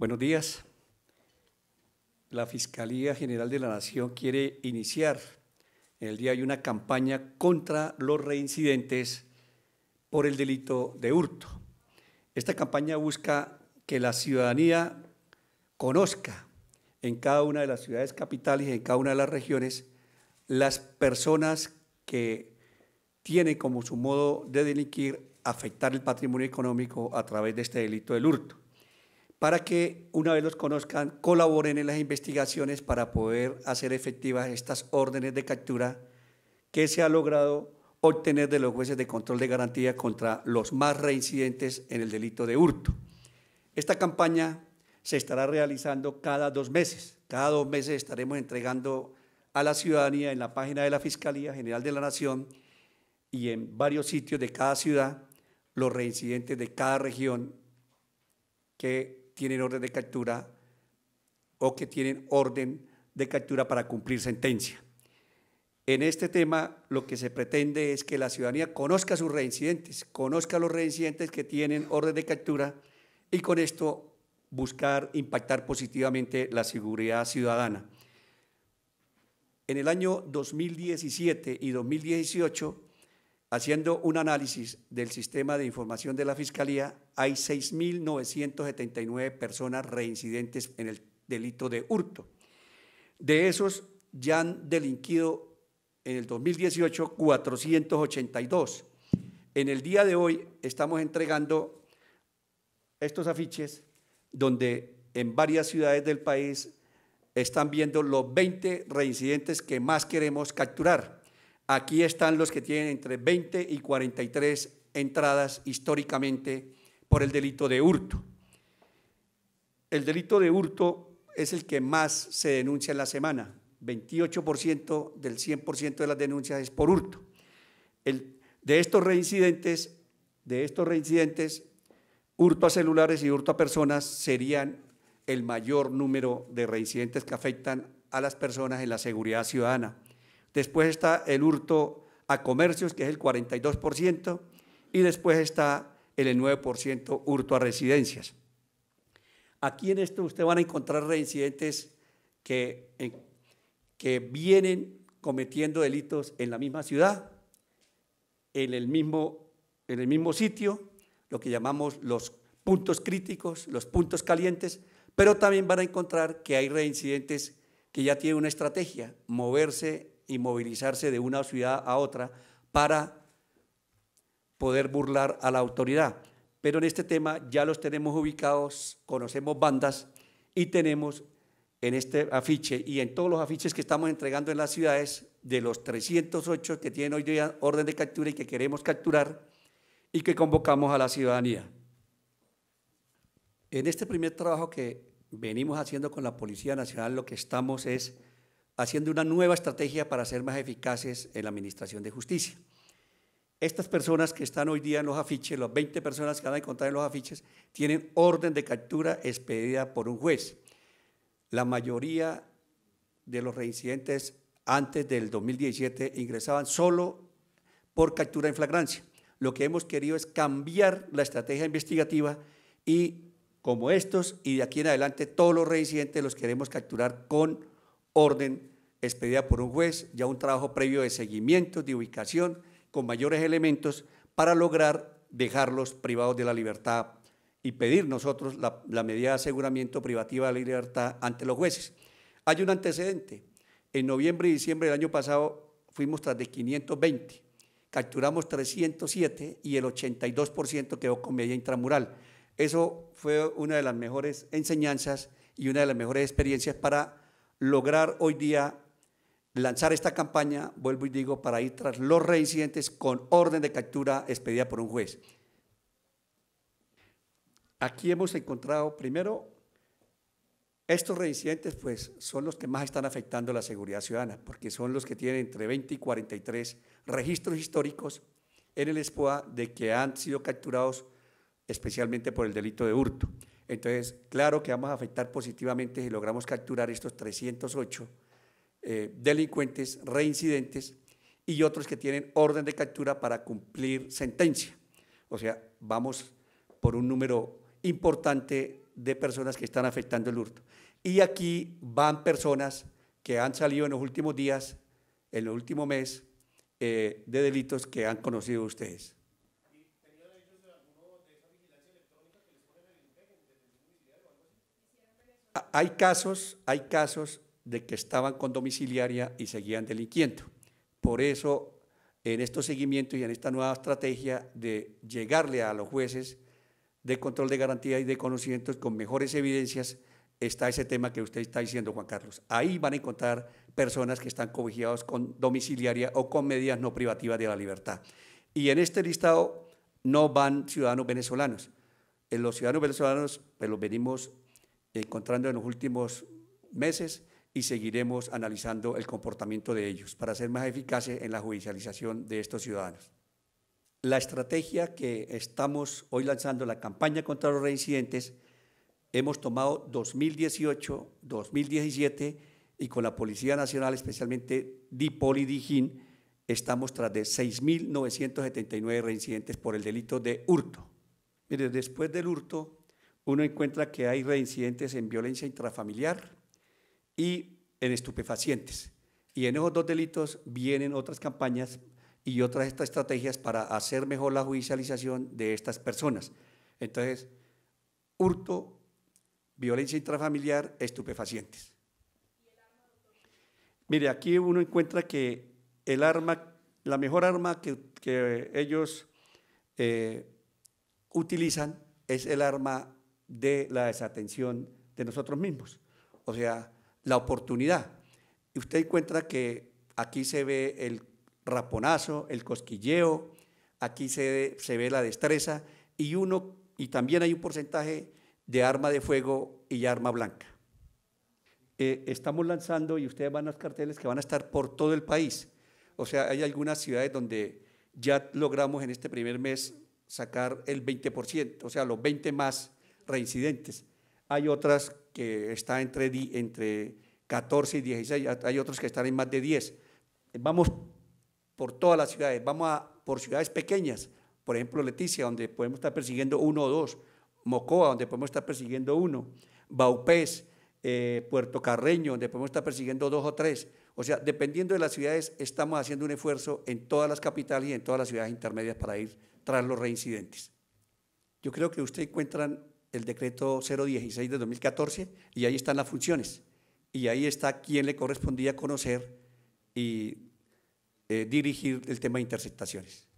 Buenos días. La Fiscalía General de la Nación quiere iniciar en el día de hoy una campaña contra los reincidentes por el delito de hurto. Esta campaña busca que la ciudadanía conozca en cada una de las ciudades capitales y en cada una de las regiones las personas que tienen como su modo de delinquir afectar el patrimonio económico a través de este delito del hurto para que una vez los conozcan, colaboren en las investigaciones para poder hacer efectivas estas órdenes de captura que se ha logrado obtener de los jueces de control de garantía contra los más reincidentes en el delito de hurto. Esta campaña se estará realizando cada dos meses. Cada dos meses estaremos entregando a la ciudadanía en la página de la Fiscalía General de la Nación y en varios sitios de cada ciudad los reincidentes de cada región que tienen orden de captura o que tienen orden de captura para cumplir sentencia. En este tema lo que se pretende es que la ciudadanía conozca sus reincidentes, conozca los reincidentes que tienen orden de captura y con esto buscar impactar positivamente la seguridad ciudadana. En el año 2017 y 2018 Haciendo un análisis del sistema de información de la Fiscalía, hay 6.979 personas reincidentes en el delito de hurto. De esos ya han delinquido en el 2018 482. En el día de hoy estamos entregando estos afiches donde en varias ciudades del país están viendo los 20 reincidentes que más queremos capturar. Aquí están los que tienen entre 20 y 43 entradas históricamente por el delito de hurto. El delito de hurto es el que más se denuncia en la semana. 28% del 100% de las denuncias es por hurto. de estos reincidentes, de estos reincidentes, hurto a celulares y hurto a personas serían el mayor número de reincidentes que afectan a las personas en la seguridad ciudadana. Después está el hurto a comercios, que es el 42%, y después está el 9% hurto a residencias. Aquí en esto usted van a encontrar reincidentes que, que vienen cometiendo delitos en la misma ciudad, en el mismo, en el mismo sitio, lo que llamamos los puntos críticos, los puntos calientes, pero también van a encontrar que hay reincidentes que ya tienen una estrategia, moverse y movilizarse de una ciudad a otra para poder burlar a la autoridad. Pero en este tema ya los tenemos ubicados, conocemos bandas y tenemos en este afiche y en todos los afiches que estamos entregando en las ciudades, de los 308 que tienen hoy día orden de captura y que queremos capturar y que convocamos a la ciudadanía. En este primer trabajo que venimos haciendo con la Policía Nacional, lo que estamos es haciendo una nueva estrategia para ser más eficaces en la administración de justicia. Estas personas que están hoy día en los afiches, las 20 personas que van a encontrar en los afiches, tienen orden de captura expedida por un juez. La mayoría de los reincidentes antes del 2017 ingresaban solo por captura en flagrancia. Lo que hemos querido es cambiar la estrategia investigativa y como estos y de aquí en adelante todos los reincidentes los queremos capturar con orden expedida por un juez, ya un trabajo previo de seguimiento, de ubicación, con mayores elementos para lograr dejarlos privados de la libertad y pedir nosotros la, medida de aseguramiento privativa de la libertad ante los jueces. Hay un antecedente. En noviembre y diciembre del año pasado fuimos tras de 520, capturamos 307 y el 82% quedó con medida intramural. Eso fue una de las mejores enseñanzas y una de las mejores experiencias para lograr hoy día lanzar esta campaña, vuelvo y digo, para ir tras los reincidentes con orden de captura expedida por un juez. Aquí hemos encontrado, primero, estos reincidentes pues son los que más están afectando la seguridad ciudadana, porque son los que tienen entre 20 y 43 registros históricos en el SPOA de que han sido capturados especialmente por el delito de hurto. Entonces, claro que vamos a afectar positivamente si logramos capturar estos 308 eh, delincuentes reincidentes y otros que tienen orden de captura para cumplir sentencia. O sea, vamos por un número importante de personas que están afectando el hurto. Y aquí van personas que han salido en los últimos días, en el último mes, eh, de delitos que han conocido ustedes. hay casos, hay casos de que estaban con domiciliaria y seguían delinquiendo. Por eso, en estos seguimientos y en esta nueva estrategia de llegarle a los jueces de control de garantía y de conocimientos con mejores evidencias, está ese tema que usted está diciendo, Juan Carlos. Ahí van a encontrar personas que están cobijados con domiciliaria o con medidas no privativas de la libertad. Y en este listado no van ciudadanos venezolanos. En eh, los ciudadanos venezolanos, pues los venimos encontrando en los últimos meses y seguiremos analizando el comportamiento de ellos para ser más eficaces en la judicialización de estos ciudadanos. La estrategia que estamos hoy lanzando, la campaña contra los reincidentes, hemos tomado 2018, 2017 y con la Policía Nacional, especialmente DIPOL y DIGIN, estamos tras de 6.979 reincidentes por el delito de hurto. Mire, después del hurto, uno encuentra que hay reincidentes en violencia intrafamiliar y en estupefacientes. Y en esos dos delitos vienen otras campañas y otras estas estrategias para hacer mejor la judicialización de estas personas. Entonces, hurto, violencia intrafamiliar, estupefacientes. Mire, aquí uno encuentra que el arma, la mejor arma que, ellos eh, utilizan es el arma de la desatención de nosotros mismos, o sea, la oportunidad. Y usted encuentra que aquí se ve el raponazo, el cosquilleo, aquí se, se ve la destreza y, uno, y también hay un porcentaje de arma de fuego y arma blanca. Eh, estamos lanzando y ustedes van a los carteles que van a estar por todo el país. O sea, hay algunas ciudades donde ya logramos en este primer mes sacar el 20%, o sea, los 20 más reincidentes. Hay otras que están entre, entre 14 y 16, hay otras que están en más de 10. Vamos por todas las ciudades, vamos a, por ciudades pequeñas, por ejemplo Leticia, donde podemos estar persiguiendo uno o dos, Mocoa, donde podemos estar persiguiendo uno, Baupés, eh, Puerto Carreño, donde podemos estar persiguiendo dos o tres. O sea, dependiendo de las ciudades, estamos haciendo un esfuerzo en todas las capitales y en todas las ciudades intermedias para ir tras los reincidentes. Yo creo que ustedes encuentran el decreto 016 de 2014 y ahí están las funciones. Y ahí está quién le correspondía conocer y eh, dirigir el tema de interceptaciones.